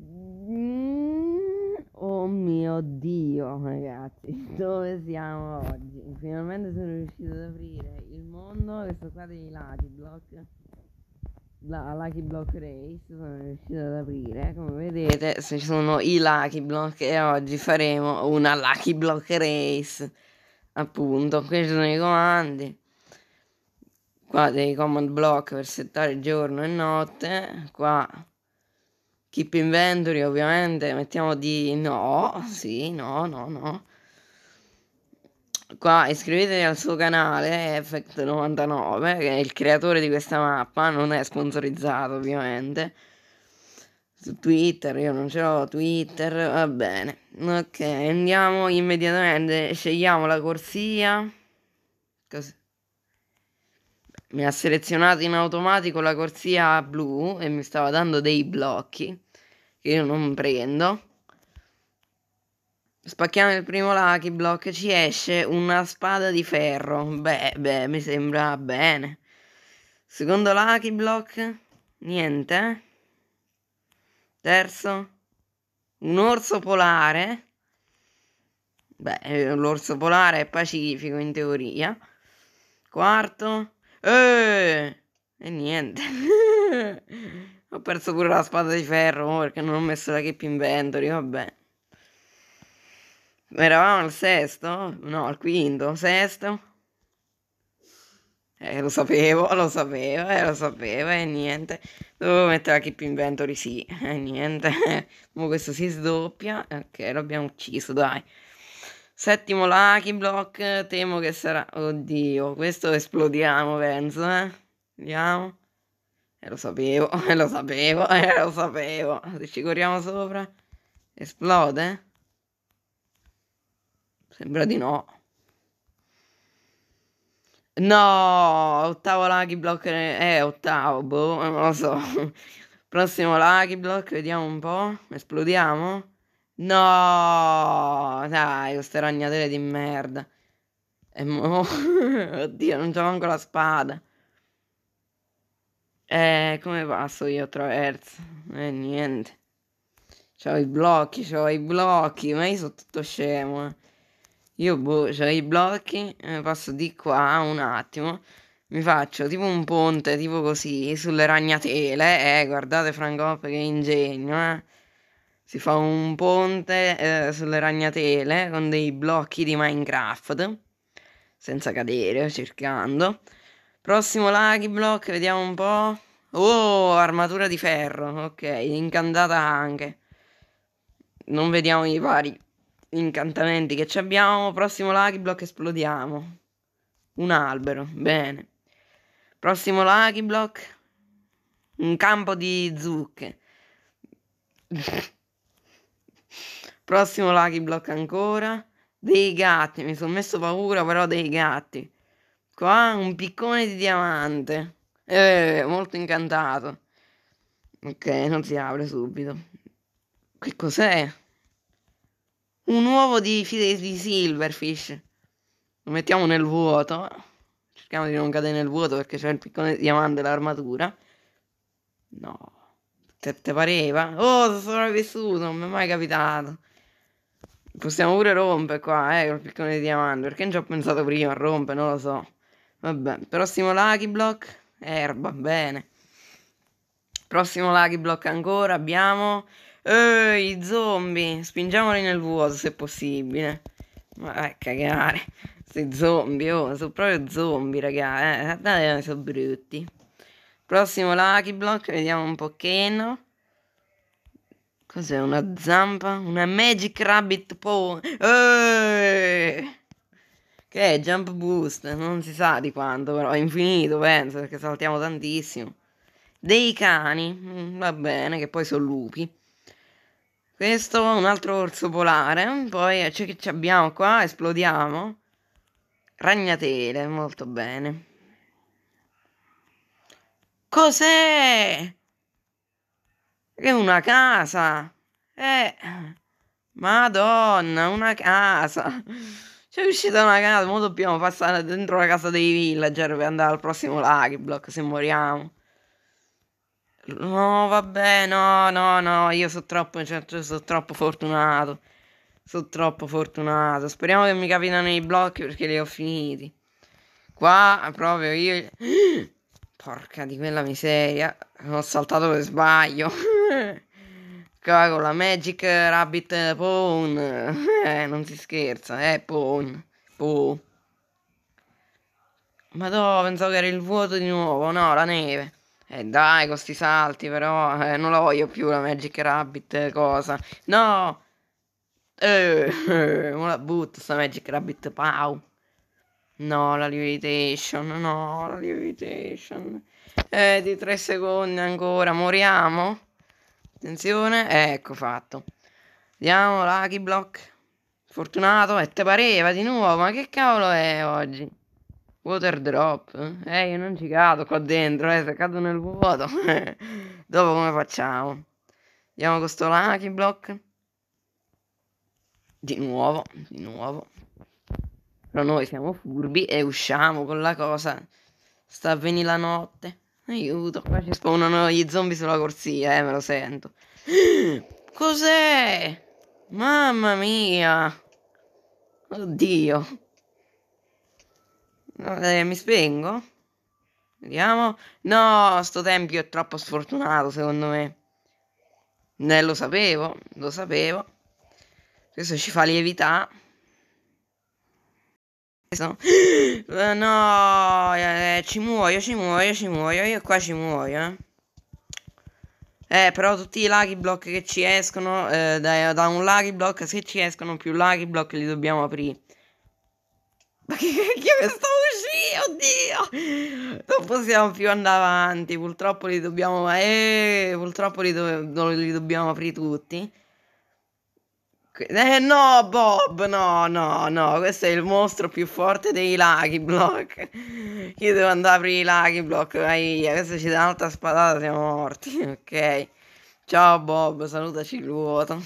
Mm, oh mio dio, ragazzi, dove siamo oggi? Finalmente sono riuscito ad aprire il mondo, questo qua dei Lucky block. La Lucky Block Race sono riuscito ad aprire come vedete se ci sono i Lucky Block e oggi faremo una Lucky Block Race appunto qui ci sono i comandi qua dei command block per settare giorno e notte qua Keep inventory ovviamente mettiamo di no, sì, no, no, no. Qua iscrivetevi al suo canale Effect99 che è il creatore di questa mappa, non è sponsorizzato ovviamente. Su Twitter, io non ce l'ho Twitter, va bene. Ok, andiamo immediatamente, scegliamo la corsia. Così mi ha selezionato in automatico la corsia blu e mi stava dando dei blocchi che io non prendo. Spacchiamo il primo lucky block, ci esce una spada di ferro. Beh, beh, mi sembra bene. Secondo lucky block, niente. Terzo, un orso polare. Beh, l'orso polare è pacifico in teoria. Quarto, eh, e niente. Ho perso pure la spada di ferro perché non ho messo la keep inventory, vabbè. Eravamo al sesto? No, al quinto, sesto. Eh, lo sapevo, lo sapevo, eh, lo sapevo, e eh, niente. Dovevo mettere la keep inventory, sì, e eh, niente. Mo questo si sdoppia, ok, l'abbiamo ucciso, dai. Settimo Lucky Block, temo che sarà... Oddio, questo esplodiamo, penso, eh. Vediamo. E eh, lo sapevo, e lo sapevo, e eh, lo sapevo. Se ci corriamo sopra, esplode? Sembra di no. No, ottavo Lucky Block, eh, ottavo, boh, non lo so. Prossimo Lucky Block, vediamo un po'. Esplodiamo? No, dai, queste ragnatele di merda. E mo... Oddio, non c'ho manco la spada. Eh, come passo io attraverso? Eh, niente. C'ho i blocchi, c'ho i blocchi, ma io sono tutto scemo. Eh. Io boh, c'ho i blocchi, eh, passo di qua un attimo, mi faccio tipo un ponte, tipo così, sulle ragnatele, eh, guardate Francop che ingegno, eh. Si fa un ponte eh, sulle ragnatele con dei blocchi di Minecraft, senza cadere, cercando. Prossimo Lucky Block, vediamo un po'. Oh, armatura di ferro, ok, incantata anche. Non vediamo i vari incantamenti che ci abbiamo. Prossimo Lucky Block, esplodiamo. Un albero, bene. Prossimo Lucky Block, un campo di zucche. Prossimo Lucky Block ancora. Dei gatti, mi sono messo paura però dei gatti. Qua ah, un piccone di diamante. Eh, molto incantato. Ok, non si apre subito. Che cos'è? Un uovo di, di Silverfish. Lo mettiamo nel vuoto. Cerchiamo di non cadere nel vuoto perché c'è il piccone di diamante e l'armatura. No. Te, te pareva? Oh, sono sopravvissuto, non mi è mai capitato. Possiamo pure rompere qua, eh, col piccone di diamante. Perché non ci ho pensato prima a rompere, non lo so. Vabbè, prossimo Lucky Block, erba, bene. Prossimo Lucky Block ancora, abbiamo... Ehi, zombie, spingiamoli nel vuoto se possibile. Ma vai eh, a cagare, sei zombie, oh, sono proprio zombie, raga, eh, dai, sono brutti. Prossimo Lucky Block, vediamo un pochino. Cos'è una zampa? Una Magic Rabbit Paw. Eeeh! Che è Jump Boost, non si sa di quanto, però è infinito, penso, perché saltiamo tantissimo. Dei cani, mm, va bene, che poi sono lupi. Questo è un altro orso polare, poi c'è che abbiamo qua, esplodiamo. Ragnatele, molto bene. Cos'è? È una casa! Eh, Madonna, una casa! C'è uscita una canata, ora dobbiamo passare dentro la casa dei villager per andare al prossimo lucky block se moriamo. No, vabbè, no, no, no, io sono troppo, cioè, cioè sono troppo fortunato. Sono troppo fortunato. Speriamo che mi capitano i blocchi perché li ho finiti. Qua proprio io... Porca di quella miseria. Ho saltato per sbaglio. Cavolo, la Magic Rabbit Pawn. Eh, non si scherza, eh, Pawn. Pawn. Ma no, pensavo che era il vuoto di nuovo, no, la neve. Eh dai, con questi salti però, eh, non la voglio più la Magic Rabbit cosa. No! Eh, eh non la butto sta Magic Rabbit Pow. No, la Levitation, no, la Levitation. Eh, di tre secondi ancora, moriamo? Attenzione, ecco fatto. Vediamo Lucky Block. Fortunato, e te pareva di nuovo, ma che cavolo è oggi? Water drop. Eh, io non ci cado qua dentro, eh, se cado nel vuoto. Dopo come facciamo? Andiamo con sto Lucky Block. Di nuovo, di nuovo. Però noi siamo furbi e usciamo con la cosa. Sta avvenendo la notte. Aiuto, qua ci spawnano gli zombie sulla corsia, eh, me lo sento. Cos'è? Mamma mia! Oddio. No, eh, mi spengo? Vediamo. No, sto tempio è troppo sfortunato, secondo me. Eh, lo sapevo, lo sapevo. Questo ci fa lievità. Eh, no, eh, ci muoio, ci muoio, ci muoio, io qua ci muoio, eh. eh però tutti i laghi block che ci escono, eh, da, da, un laghi block, se ci escono più laghi block li dobbiamo aprire. Ma che cacchio eh. sto uscendo, oddio! Non possiamo più andare avanti, purtroppo li dobbiamo, eh, purtroppo li, do, li dobbiamo aprire tutti. Eh no, Bob, no, no, no, questo è il mostro più forte dei laghi, Block. Io devo andare a aprire i laghi, Block, vai via, questo ci dà un'altra spadata, siamo morti, ok. Ciao Bob, salutaci il vuoto.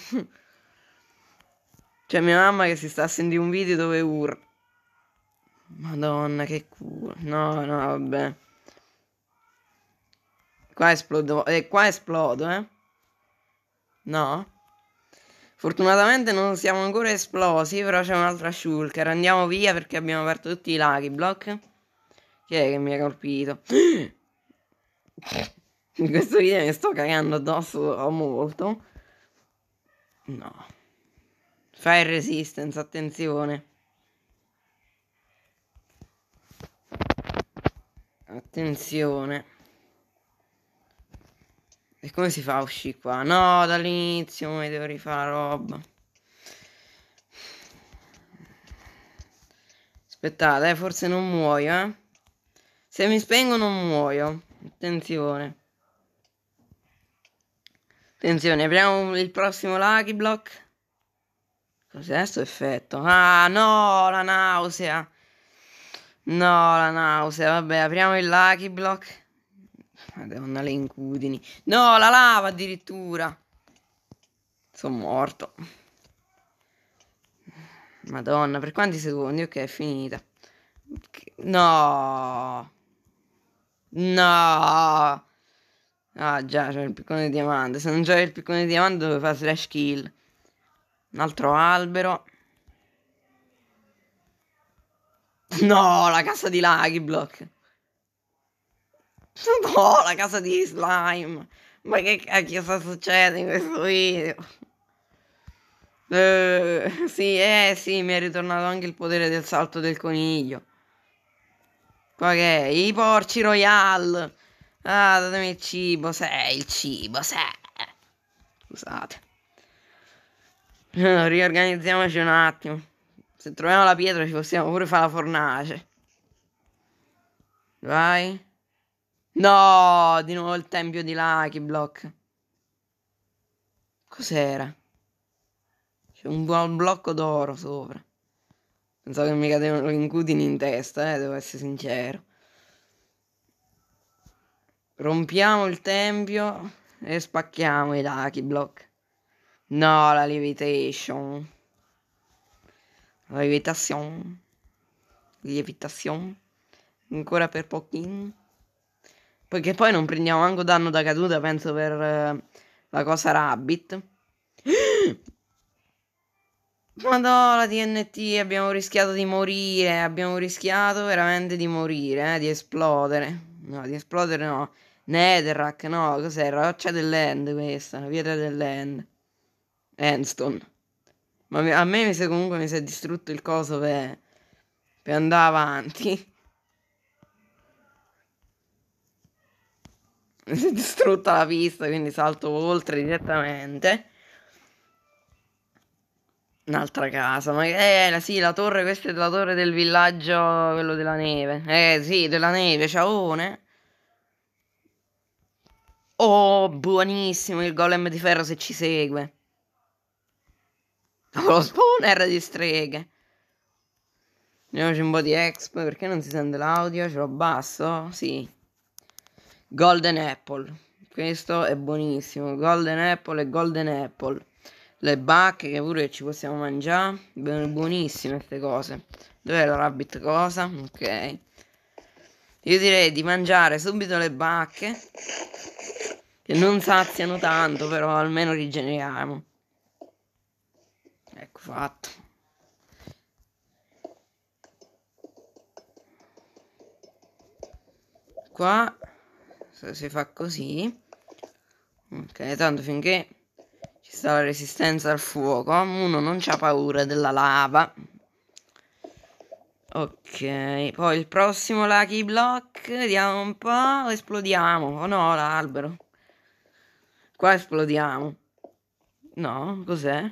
C'è mia mamma che si sta a sentire un video dove urla. Madonna, che culo. No, no, vabbè. Qua esplodo, e eh, qua esplodo, eh. No? Fortunatamente non siamo ancora esplosi, però c'è un'altra shulker. Andiamo via perché abbiamo aperto tutti i laghi. Block? Chi è che mi ha colpito? In questo video mi sto cagando addosso ho molto. No. Fire resistance, attenzione. Attenzione. E come si fa a uscire qua? No, dall'inizio mi devo rifare la roba. Aspettate, eh, forse non muoio, eh. Se mi spengo non muoio. Attenzione. Attenzione, apriamo il prossimo Lucky Block. Cos'è sto effetto? Ah, no, la nausea. No, la nausea. Vabbè, apriamo il Lucky Block. Madonna, ah, le incudini. No, la lava addirittura. Sono morto. Madonna, per quanti secondi? Ok, è finita. No. No. Ah già, c'è il piccone di diamante. Se non c'è il piccone di diamante dove fa slash kill. Un altro albero. No, la cassa di laghi Block. No, la casa di slime. Ma che cacchio eh, sta succedendo in questo video? Eh, sì, eh sì, mi è ritornato anche il potere del salto del coniglio. Qua che è? I porci royal. Ah, datemi il cibo, se il cibo, se. Scusate. Eh, riorganizziamoci un attimo. Se troviamo la pietra ci possiamo pure fare la fornace. Vai. No, di nuovo il tempio di Lucky Block. Cos'era? C'è un buon blocco d'oro sopra. Pensavo che mi cadevano gli incudini in testa, eh, devo essere sincero. Rompiamo il tempio e spacchiamo i Lucky Block. No, la levitation. La levitation. La Levitation. Ancora per pochino. Poiché poi non prendiamo manco danno da caduta, penso per eh, la cosa Rabbit. Madonna, TNT, abbiamo rischiato di morire, abbiamo rischiato veramente di morire, eh, di esplodere. No, di esplodere no. Netherrack, no, cos'è? Roccia dell'End questa, la pietra dell'End. Endstone. Ma a me comunque mi si è distrutto il coso per, per andare avanti. mi si è distrutta la vista, quindi salto oltre direttamente. Un'altra casa, ma eh, sì, la torre, questa è la torre del villaggio, quello della neve. Eh sì, della neve, ciaone. Oh, buonissimo il golem di ferro se ci segue. Lo spawner di streghe. Andiamoci un po' di expo, perché non si sente l'audio? Ce l'ho basso? Sì. Golden Apple. Questo è buonissimo. Golden Apple e Golden Apple. Le bacche che pure ci possiamo mangiare. Buonissime queste cose. Dov'è la rabbit cosa? Ok. Io direi di mangiare subito le bacche. Che non saziano tanto, però almeno rigeneriamo. Ecco fatto. Qua si fa così ok tanto finché ci sta la resistenza al fuoco uno non c'ha paura della lava ok poi il prossimo lucky block vediamo un po' esplodiamo oh no l'albero qua esplodiamo no cos'è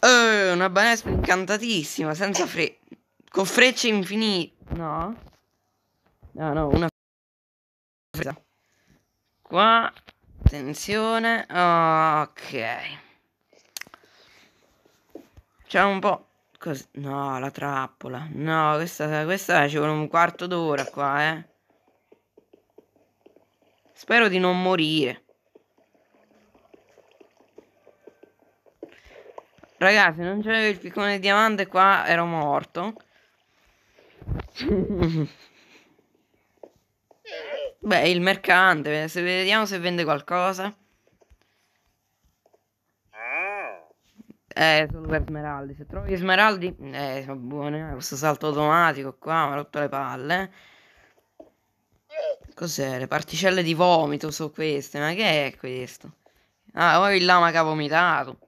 eh, una balestra incantatissima senza fre con frecce infinite no No, ah, no, una presa. Qua, attenzione, ok. C'è un po' così. No, la trappola. No, questa, questa ci vuole un quarto d'ora qua, eh. Spero di non morire. Ragazzi, non c'è il piccone di diamante qua, ero morto. Beh, il mercante, se vediamo se vende qualcosa. Eh, sono per smeraldi. Se trovi smeraldi, eh, sono buone. Eh, questo salto automatico qua mi ha rotto le palle. Cos'è? Le particelle di vomito sono queste. Ma che è questo? Ah, poi oh, il lama che ha vomitato.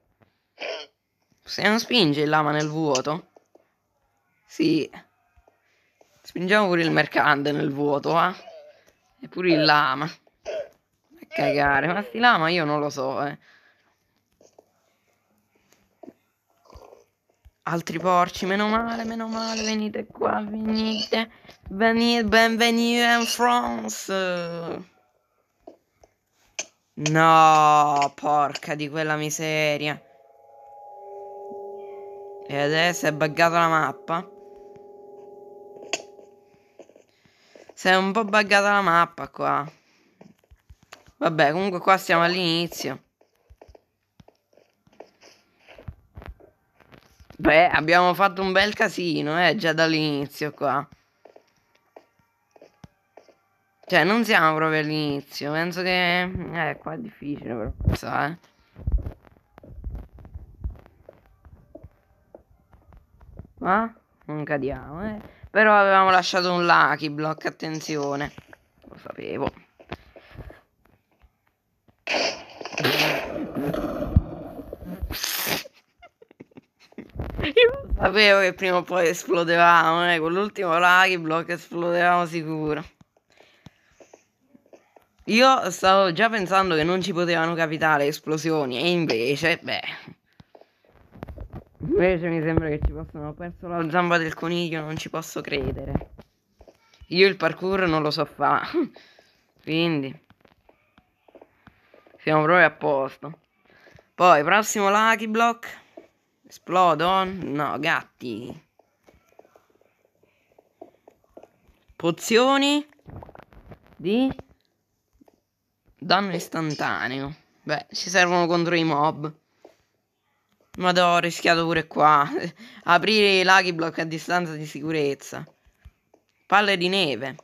Se non il lama nel vuoto? Sì. Spingiamo pure il mercante nel vuoto, eh. E pure il lama. A cagare, ma sti lama io non lo so, eh. Altri porci, meno male, meno male, venite qua, venite. Venite, benvenue in France. No, porca di quella miseria. E adesso è buggata la mappa. Si è un po' buggata la mappa qua. Vabbè, comunque qua siamo all'inizio. Beh, abbiamo fatto un bel casino, eh, già dall'inizio qua. Cioè, non siamo proprio all'inizio. Penso che... Eh, qua è difficile però pensare. Eh. Ma non cadiamo, eh. Però avevamo lasciato un lucky block, attenzione. Lo sapevo. sapevo che prima o poi esplodevamo, eh? con l'ultimo lucky block esplodevamo sicuro. Io stavo già pensando che non ci potevano capitare esplosioni e invece, beh, Invece mi sembra che ci possano ho perso la zamba del coniglio, non ci posso credere. Io il parkour non lo so fare. Quindi siamo proprio a posto. Poi prossimo Lucky Block. Esplodo? Oh, no, gatti. Pozioni di danno istantaneo. Beh, ci servono contro i mob. Ma ho rischiato pure qua. Aprire i laghi block a distanza di sicurezza. Palle di neve.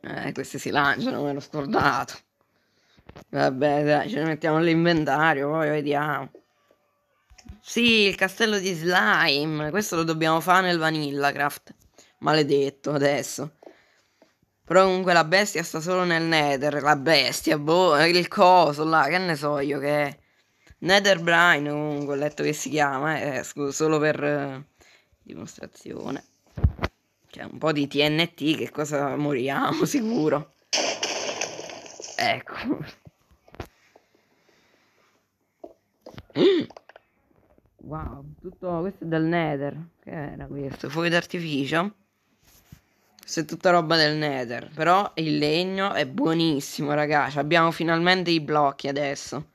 Eh, queste si lanciano, me l'ho scordato. Vabbè, dai, ce ne mettiamo all'inventario, poi vediamo. Sì, il castello di slime. Questo lo dobbiamo fare nel Vanilla Craft. Maledetto adesso. Però comunque la bestia sta solo nel Nether. La bestia, boh, il coso là, che ne so io che è. Netherbrine, un golletto che si chiama, eh, solo per eh, dimostrazione. C'è un po' di TNT, che cosa moriamo, sicuro. Ecco. Mm. Wow, tutto questo è del Nether. Che era questo? Fuoco d'artificio? Questa è tutta roba del Nether. Però il legno è buonissimo, ragazzi. Abbiamo finalmente i blocchi adesso.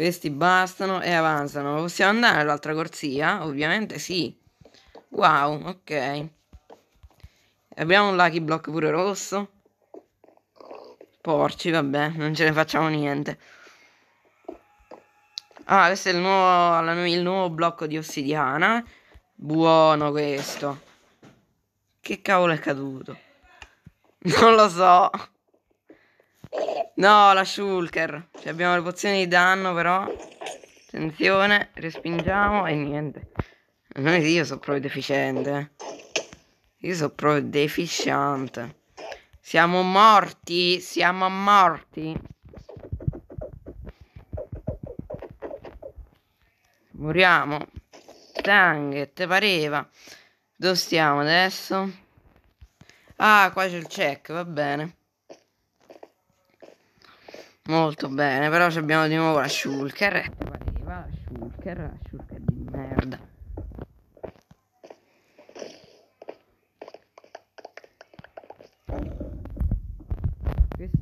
Questi bastano e avanzano. Possiamo andare all'altra corsia? Ovviamente sì. Wow, ok. Abbiamo un lucky block pure rosso. Porci, vabbè, non ce ne facciamo niente. Ah, questo è il nuovo, il nuovo blocco di ossidiana. Buono questo. Che cavolo è caduto? Non lo so. No, la shulker. Ci cioè, abbiamo le pozioni di danno però. Attenzione, respingiamo e niente. Non io sono proprio deficiente. Eh. Io sono proprio deficiente. Siamo morti, siamo morti. Moriamo. Tang, te pareva. Dove stiamo adesso? Ah, qua c'è il check, va bene. Molto bene, però abbiamo di nuovo la shulker. Pareva eh. la shulker, la shulker di merda. Questi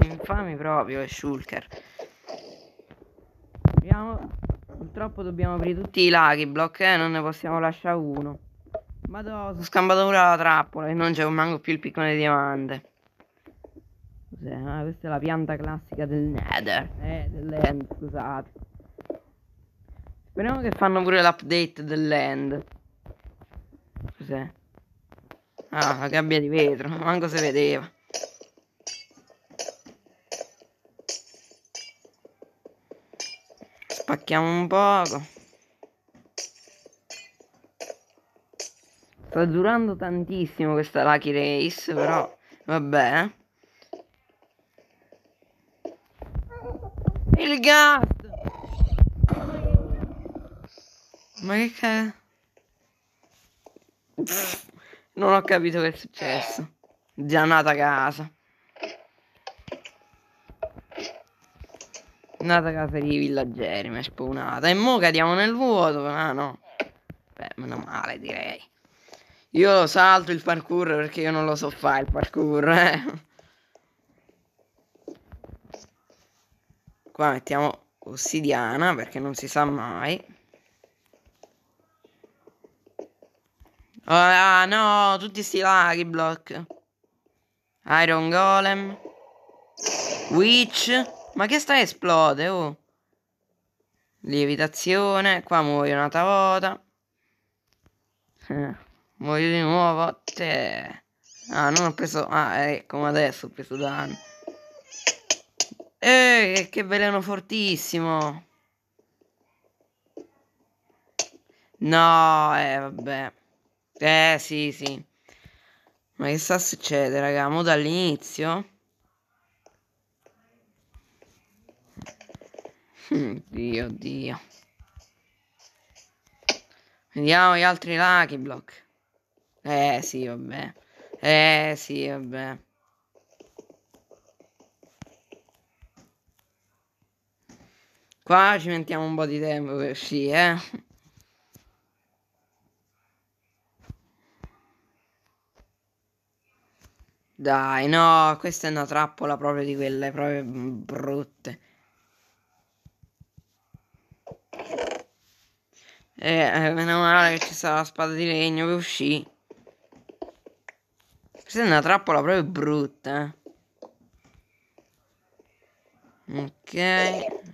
sì, infami proprio è eh, shulker. Abbiamo... Purtroppo dobbiamo aprire tutti i laghi, block, eh, non ne possiamo lasciare uno. Madonna, sono scambato pure la trappola e non c'è un mango più il piccone di diamante piogge. Eh? Questa è la pianta classica del Nether. Eh, dell'End, scusate. Speriamo che fanno pure l'update dell'End. Cos'è? Ah, la gabbia di vetro, manco si vedeva. Spacchiamo un poco. Sta durando tantissimo questa Lucky Race, però vabbè. Eh. Il gas! Ma che c'è? Non ho capito che è successo. nata a casa. Nata a casa di villaggeri, mi è spawnata. E mo cadiamo nel vuoto. ma no. Beh, meno male direi. Io salto il parkour perché io non lo so fare il parkour, eh. qua mettiamo ossidiana perché non si sa mai ah, ah no tutti sti laghi block iron golem witch ma che sta esplode oh lievitazione qua muoio una volta eh, muoio di nuovo te ah non ho preso ah ecco come adesso ho preso danno eh, che veleno fortissimo. No, eh, vabbè. Eh, sì, sì. Ma che sta succedendo, raga? Mo dall'inizio? Mm, Dio, Dio. Vediamo gli altri lucky block. Eh, sì, vabbè. Eh, sì, vabbè. Qua ci mettiamo un po' di tempo per sì, eh. Dai, no, questa è una trappola proprio di quelle proprio brutte. Eh, eh meno male che ci sta la spada di legno che uscì. Questa è una trappola proprio brutta, eh. Ok,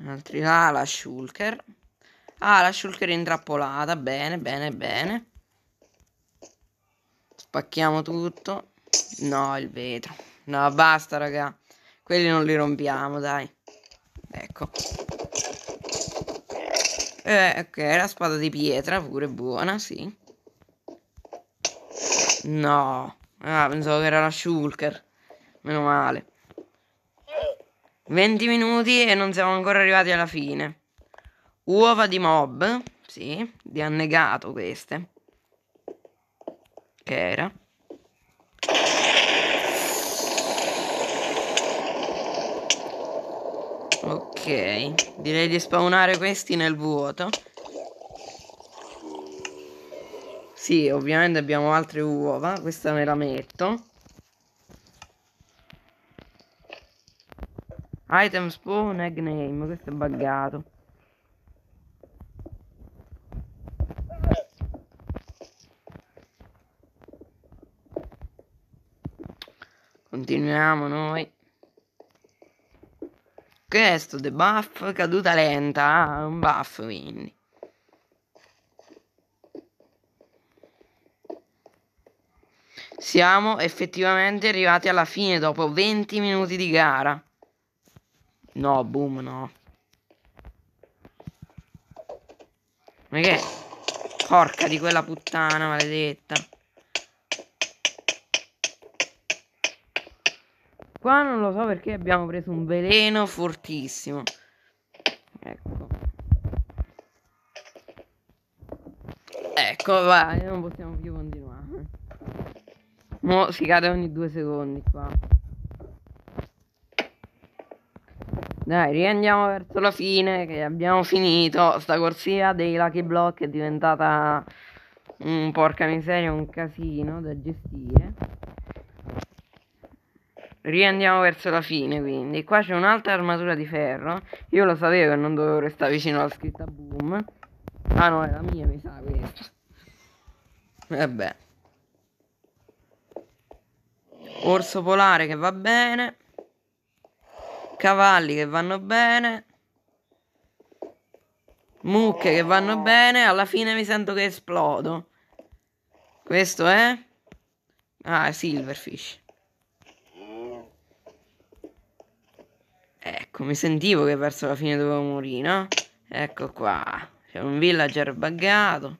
altri là, la shulker. Ah, la shulker ah, intrappolata, bene, bene, bene. Spacchiamo tutto. No, il vetro. No, basta, raga. Quelli non li rompiamo, dai. Ecco. Eh, ok, la spada di pietra pure buona, sì. No. Ah, pensavo che era la shulker. Meno male. 20 minuti e non siamo ancora arrivati alla fine. Uova di mob, sì, di annegato queste. Che era? Ok, direi di spawnare questi nel vuoto. Sì, ovviamente abbiamo altre uova, questa me la metto. Item spawn egg name, questo è buggato. Continuiamo noi. Che è debuff? Caduta lenta, ah, un buff quindi. Siamo effettivamente arrivati alla fine dopo 20 minuti di gara. No, boom, no. Ma che? Porca di quella puttana maledetta. Qua non lo so perché abbiamo preso un veleno fortissimo. Ecco. Ecco, vai, non possiamo più continuare. Mo si cade ogni due secondi qua. Dai, riandiamo verso la fine, che abbiamo finito. Sta corsia dei Lucky Block è diventata un porca miseria, un casino da gestire. Riandiamo verso la fine, quindi. Qua c'è un'altra armatura di ferro. Io lo sapevo che non dovevo restare vicino alla scritta boom. Ah no, è la mia, mi sa questa. Vabbè. Orso polare che va bene cavalli che vanno bene, mucche che vanno bene, alla fine mi sento che esplodo. Questo è... Ah, Silverfish. Ecco, mi sentivo che verso la fine dovevo morire, no? Ecco qua, c'è un villager buggato.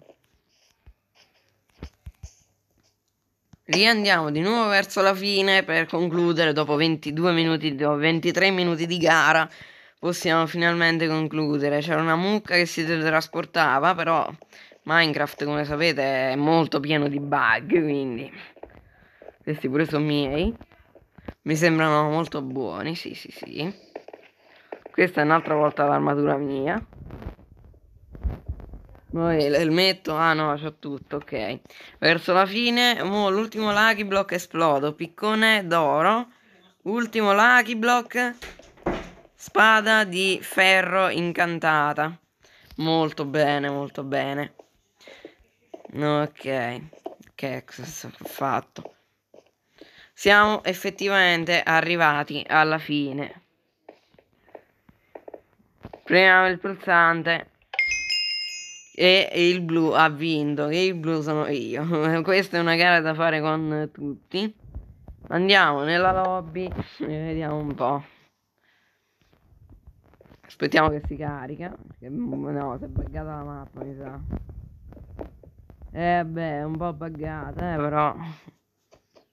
riandiamo di nuovo verso la fine per concludere dopo 22 minuti, dopo 23 minuti di gara. Possiamo finalmente concludere. C'era una mucca che si teletrasportava, però Minecraft, come sapete, è molto pieno di bug, quindi questi pure sono miei. Mi sembrano molto buoni, sì, sì, sì. Questa è un'altra volta l'armatura mia. Poi l'elmetto, ah no, c'ho tutto, ok. Verso la fine, mo, l'ultimo Lucky Block esplodo, piccone d'oro, ultimo Lucky Block, spada di ferro incantata. Molto bene, molto bene. Ok, che cosa ho fatto? Siamo effettivamente arrivati alla fine. Premiamo il pulsante e il blu ha vinto, e il blu sono io. Questa è una gara da fare con tutti. Andiamo nella lobby e vediamo un po'. Aspettiamo che si carica. No, si è buggata la mappa, mi sa. Eh beh, è un po' buggata, eh, però.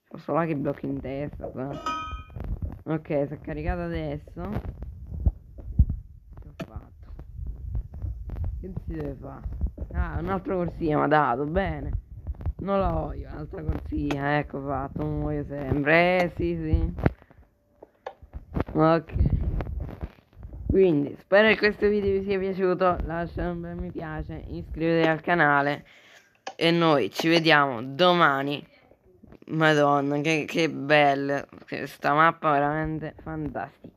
Posso là che blocchi in testa. Però. Ok, si è caricata adesso. Che si deve fare? Ah, un'altra corsia ma dato, bene. Non la voglio, un'altra corsia, ecco fatto, non voglio sempre. Eh sì, sì. Ok. Quindi, spero che questo video vi sia piaciuto, lasciate un bel mi piace, iscrivetevi al canale e noi ci vediamo domani. Madonna, che, che bella, questa mappa veramente fantastica.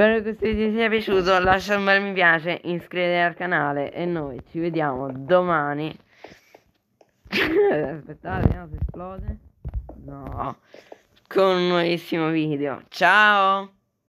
Spero che questo video vi sia piaciuto, lascia un bel mi piace, iscrivetevi al canale e noi ci vediamo domani. Aspettate, vediamo se esplode. No, con un nuovissimo video. Ciao!